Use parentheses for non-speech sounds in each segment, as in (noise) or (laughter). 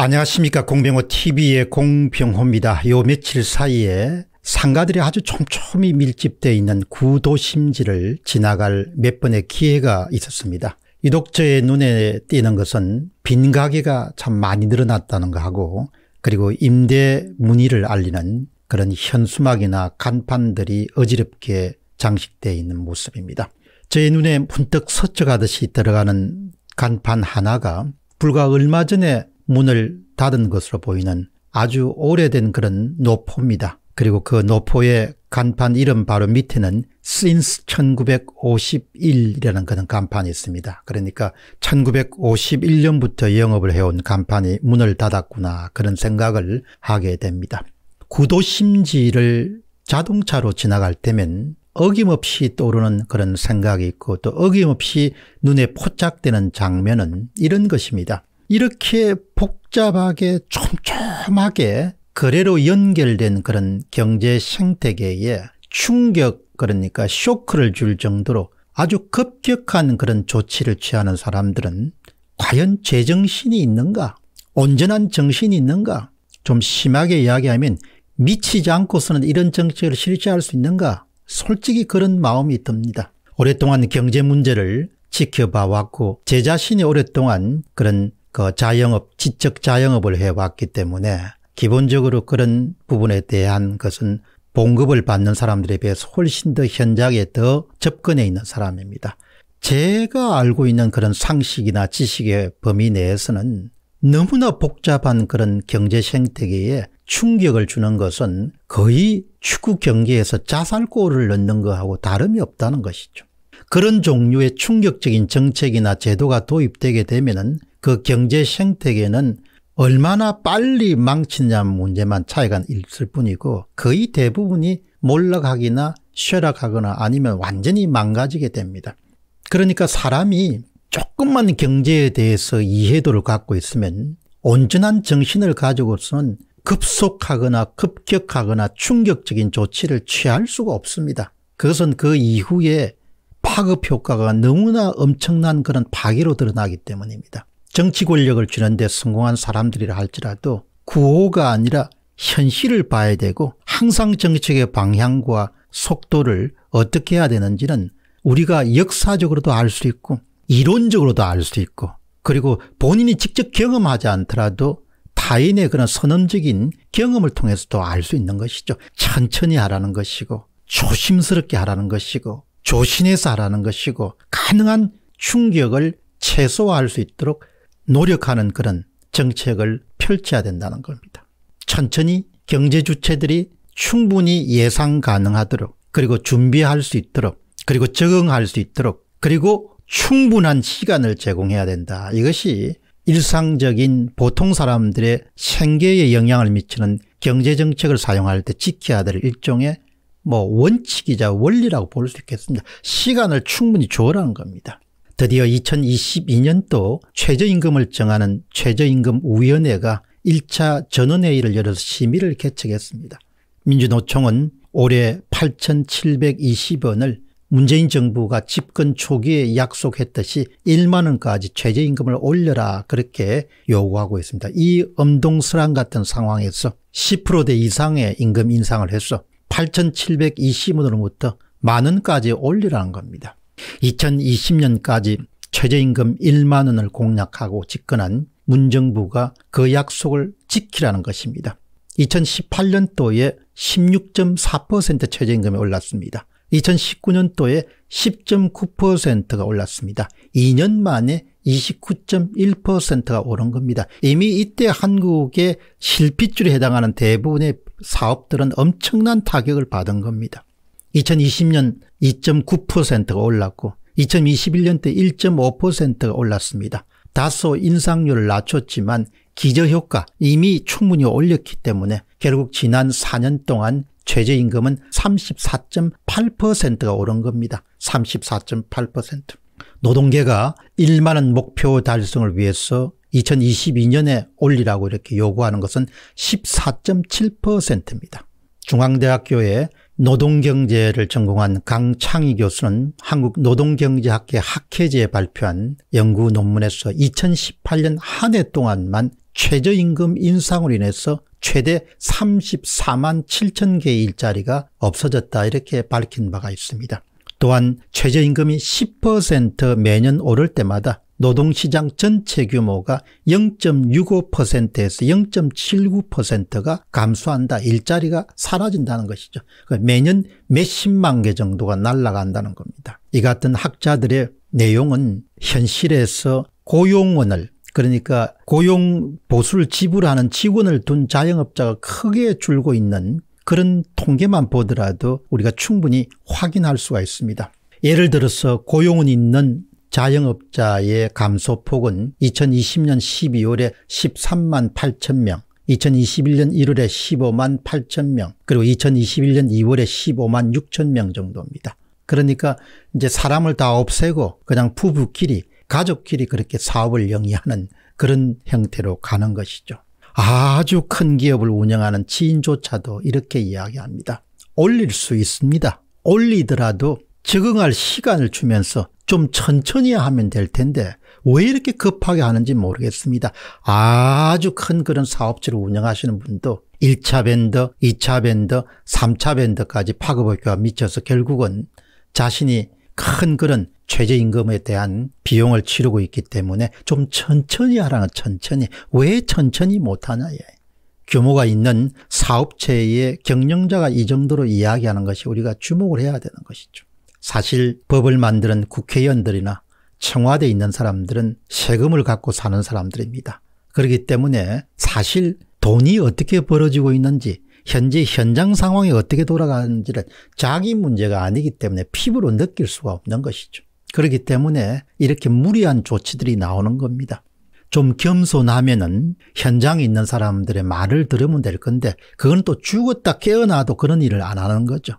안녕하십니까 공병호 TV의 공병호입니다. 요 며칠 사이에 상가들이 아주 촘촘히 밀집되어 있는 구도심지를 지나갈 몇 번의 기회가 있었습니다. 유독저의 눈에 띄는 것은 빈 가게가 참 많이 늘어났다는 거하고 그리고 임대 문의를 알리는 그런 현수막이나 간판들이 어지럽게 장식되어 있는 모습입니다. 저의 눈에 문득 서쳐하듯이 들어가는 간판 하나가 불과 얼마 전에 문을 닫은 것으로 보이는 아주 오래된 그런 노포입니다. 그리고 그 노포의 간판 이름 바로 밑에는 since 1951이라는 그런 간판이 있습니다. 그러니까 1951년부터 영업을 해온 간판이 문을 닫았구나 그런 생각을 하게 됩니다. 구도심지를 자동차로 지나갈 때면 어김없이 떠오르는 그런 생각이 있고 또 어김없이 눈에 포착되는 장면은 이런 것입니다. 이렇게 복잡하게 촘촘하게 거래로 연결된 그런 경제 생태계에 충격 그러니까 쇼크를 줄 정도로 아주 급격한 그런 조치를 취하는 사람들은 과연 제정신이 있는가 온전한 정신이 있는가 좀 심하게 이야기하면 미치지 않고서는 이런 정책을 실시할 수 있는가 솔직히 그런 마음이 듭니다. 오랫동안 경제 문제를 지켜봐 왔고 제 자신이 오랫동안 그런 그 자영업, 지적 자영업을 해왔기 때문에 기본적으로 그런 부분에 대한 것은 봉급을 받는 사람들에 비해서 훨씬 더 현장에 더 접근해 있는 사람입니다. 제가 알고 있는 그런 상식이나 지식의 범위 내에서는 너무나 복잡한 그런 경제 생태계에 충격을 주는 것은 거의 축구 경기에서 자살골을 넣는 것하고 다름이 없다는 것이죠. 그런 종류의 충격적인 정책이나 제도가 도입되게 되면 그 경제 생태계는 얼마나 빨리 망치냐 문제만 차이가 있을 뿐이고 거의 대부분이 몰락하기나 쇠락하거나 아니면 완전히 망가지게 됩니다. 그러니까 사람이 조금만 경제에 대해서 이해도를 갖고 있으면 온전한 정신을 가지고서는 급속하거나 급격하거나 충격적인 조치를 취할 수가 없습니다. 그것은 그 이후에 파급 효과가 너무나 엄청난 그런 파괴로 드러나기 때문입니다. 정치 권력을 주는데 성공한 사람들이라 할지라도 구호가 아니라 현실을 봐야 되고 항상 정책의 방향과 속도를 어떻게 해야 되는지는 우리가 역사적으로도 알 수 있고 이론적으로도 알 수 있고 그리고 본인이 직접 경험하지 않더라도 타인의 그런 선언적인 경험을 통해서도 알 수 있는 것이죠. 천천히 하라는 것이고 조심스럽게 하라는 것이고 조신해서 하라는 것이고 가능한 충격을 최소화할 수 있도록 노력하는 그런 정책을 펼쳐야 된다는 겁니다. 천천히 경제 주체들이 충분히 예상 가능하도록 그리고 준비할 수 있도록 그리고 적응할 수 있도록 그리고 충분한 시간을 제공해야 된다. 이것이 일상적인 보통 사람들의 생계에 영향을 미치는 경제정책을 사용할 때 지켜야 될 일종의 뭐 원칙이자 원리라고 볼 수 있겠습니다. 시간을 충분히 줘라는 겁니다. 드디어 2022년도 최저임금을 정하는 최저임금위원회가 1차 전원회의를 열어서 심의를 개최했습니다. 민주노총은 올해 8,720원을 문재인 정부가 집권 초기에 약속했듯이 1만 원까지 최저임금을 올려라 그렇게 요구하고 있습니다. 이엄동설란 같은 상황에서 10%대 이상의 임금 인상을 했어. 8,720원으로부터 만원까지 올리라는 겁니다. 2020년까지 최저임금 1만 원을 공약하고 집권한 문정부가 그 약속을 지키라는 것입니다. 2018년도에 16.4% 최저임금이 올랐습니다. 2019년도에 10.9%가 올랐습니다. 2년 만에 29.1%가 오른 겁니다. 이미 이때 한국의 실핏줄에 해당하는 대부분의 사업들은 엄청난 타격을 받은 겁니다. 2020년 2.9%가 올랐고 2021년 때 1.5%가 올랐습니다. 다소 인상률을 낮췄지만 기저효과 이미 충분히 올렸기 때문에 결국 지난 4년 동안 최저임금은 34.8%가 오른 겁니다. 34.8%. 노동계가 1만원 목표 달성을 위해서 2022년에 올리라고 이렇게 요구하는 것은 14.7%입니다. 중앙대학교의 노동경제를 전공한 강창희 교수는 한국노동경제학회 학회지에 발표한 연구 논문에서 2018년 한 해 동안만 최저임금 인상으로 인해서 최대 34만 7천 개의 일자리가 없어졌다 이렇게 밝힌 바가 있습니다. 또한 최저임금이 10% 매년 오를 때마다 노동시장 전체 규모가 0.65%에서 0.79%가 감소한다. 일자리가 사라진다는 것이죠. 그 매년 몇십만 개 정도가 날라간다는 겁니다. 이 같은 학자들의 내용은 현실에서 고용원을 그러니까 고용 보수를 지불하는 직원을 둔 자영업자가 크게 줄고 있는 그런 통계만 보더라도 우리가 충분히 확인할 수가 있습니다. 예를 들어서 고용은 있는 자영업자의 감소폭은 2020년 12월에 13만 8천 명, 2021년 1월에 15만 8천 명, 그리고 2021년 2월에 15만 6천 명 정도입니다. 그러니까 이제 사람을 다 없애고 그냥 부부끼리, 가족끼리 그렇게 사업을 영위하는 그런 형태로 가는 것이죠. 아주 큰 기업을 운영하는 지인조차도 이렇게 이야기합니다. 올릴 수 있습니다. 올리더라도 적응할 시간을 주면서 좀 천천히 하면 될 텐데 왜 이렇게 급하게 하는지 모르겠습니다. 아주 큰 그런 사업체를 운영하시는 분도 1차 밴더 2차 밴더 3차 밴더까지 파급효과가 미쳐서 결국은 자신이 큰 그런 최저임금에 대한 비용을 치르고 있기 때문에 좀 천천히 하라는 천천히. 왜 천천히 못하냐, 에 규모가 있는 사업체의 경영자가 이 정도로 이야기하는 것이 우리가 주목을 해야 되는 것이죠. 사실 법을 만드는 국회의원들이나 청와대에 있는 사람들은 세금을 갖고 사는 사람들입니다. 그렇기 때문에 사실 돈이 어떻게 벌어지고 있는지 현재 현장 상황이 어떻게 돌아가는지를 자기 문제가 아니기 때문에 피부로 느낄 수가 없는 것이죠. 그렇기 때문에 이렇게 무리한 조치들이 나오는 겁니다. 좀 겸손하면은 현장에 있는 사람들의 말을 들으면 될 건데 그건 또 죽었다 깨어나도 그런 일을 안 하는 거죠.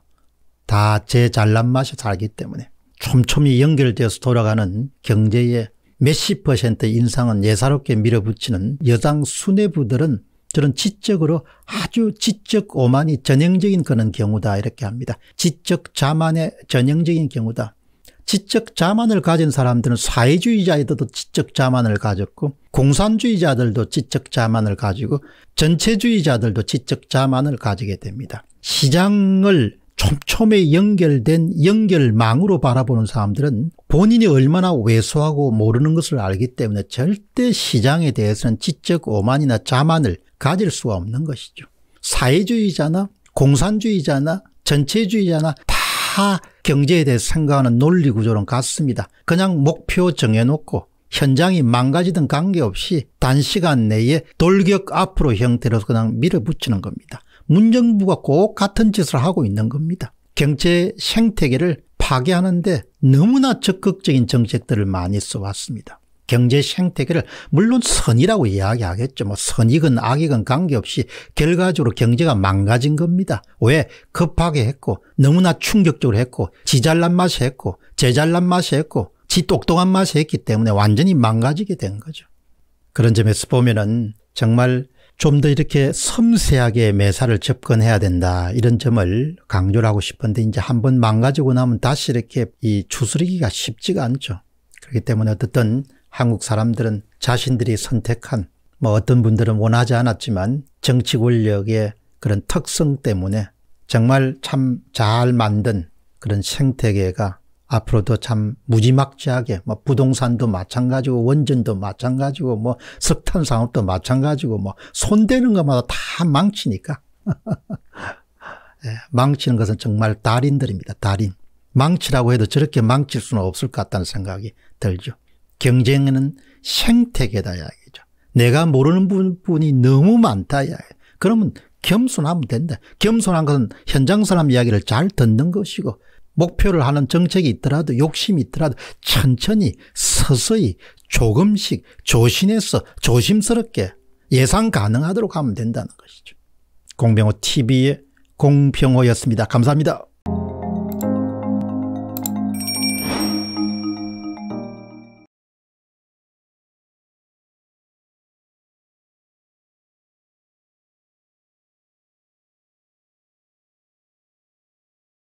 다 제 잘난 맛이 살기 때문에 촘촘히 연결되어서 돌아가는 경제의 몇십 퍼센트 인상은 예사롭게 밀어붙이는 여당 수뇌부들은 저는 지적으로 아주 지적 오만이 전형적인 그런 경우다 이렇게 합니다. 지적 자만의 전형적인 경우다. 지적 자만을 가진 사람들은 사회주의자들도 지적 자만을 가졌고 공산주의자들도 지적 자만을 가지고 전체주의자들도 지적 자만을 가지게 됩니다. 시장을 촘촘히 연결된 연결망으로 바라보는 사람들은 본인이 얼마나 왜소하고 모르는 것을 알기 때문에 절대 시장에 대해서는 지적 오만이나 자만을 가질 수가 없는 것이죠. 사회주의자나 공산주의자나 전체주의자나 다다 경제에 대해서 생각하는 논리 구조는 같습니다. 그냥 목표 정해놓고 현장이 망가지든 관계없이 단시간 내에 돌격 앞으로 형태로 그냥 밀어붙이는 겁니다. 문정부가 꼭 같은 짓을 하고 있는 겁니다. 경제 생태계를 파괴하는데 너무나 적극적인 정책들을 많이 써왔습니다. 경제 생태계를 물론 선이라고 이야기하겠죠. 뭐 선이건 악이건 관계없이 결과적으로 경제가 망가진 겁니다. 왜? 급하게 했고 너무나 충격적으로 했고 지잘난 맛이 했고 재잘난 맛이 했고 지 똑똑한 맛이 했기 때문에 완전히 망가지게 된 거죠. 그런 점에서 보면은 정말 좀 더 이렇게 섬세하게 매사를 접근해야 된다 이런 점을 강조를 하고 싶은데 이제 한 번 망가지고 나면 다시 이렇게 이 추스르기가 쉽지가 않죠. 그렇기 때문에 어쨌든 한국 사람들은 자신들이 선택한 뭐 어떤 분들은 원하지 않았지만 정치 권력의 그런 특성 때문에 정말 참 잘 만든 그런 생태계가 앞으로도 참 무지막지하게 뭐 부동산도 마찬가지고 원전도 마찬가지고 뭐 석탄 산업도 마찬가지고 뭐 손대는 것마다 다 망치니까 (laughs) 예, 망치는 것은 정말 달인들입니다. 달인. 망치라고 해도 저렇게 망칠 수는 없을 것 같다는 생각이 들죠. 경쟁은 생태계다 이야기죠. 내가 모르는 부분이 너무 많다 이야기. 그러면 겸손하면 된다. 겸손한 것은 현장 사람 이야기를 잘 듣는 것이고 목표를 하는 정책이 있더라도 욕심이 있더라도 천천히 서서히 조금씩 조신해서 조심스럽게 예상 가능하도록 하면 된다는 것이죠. 공병호 TV의 공병호였습니다. 감사합니다.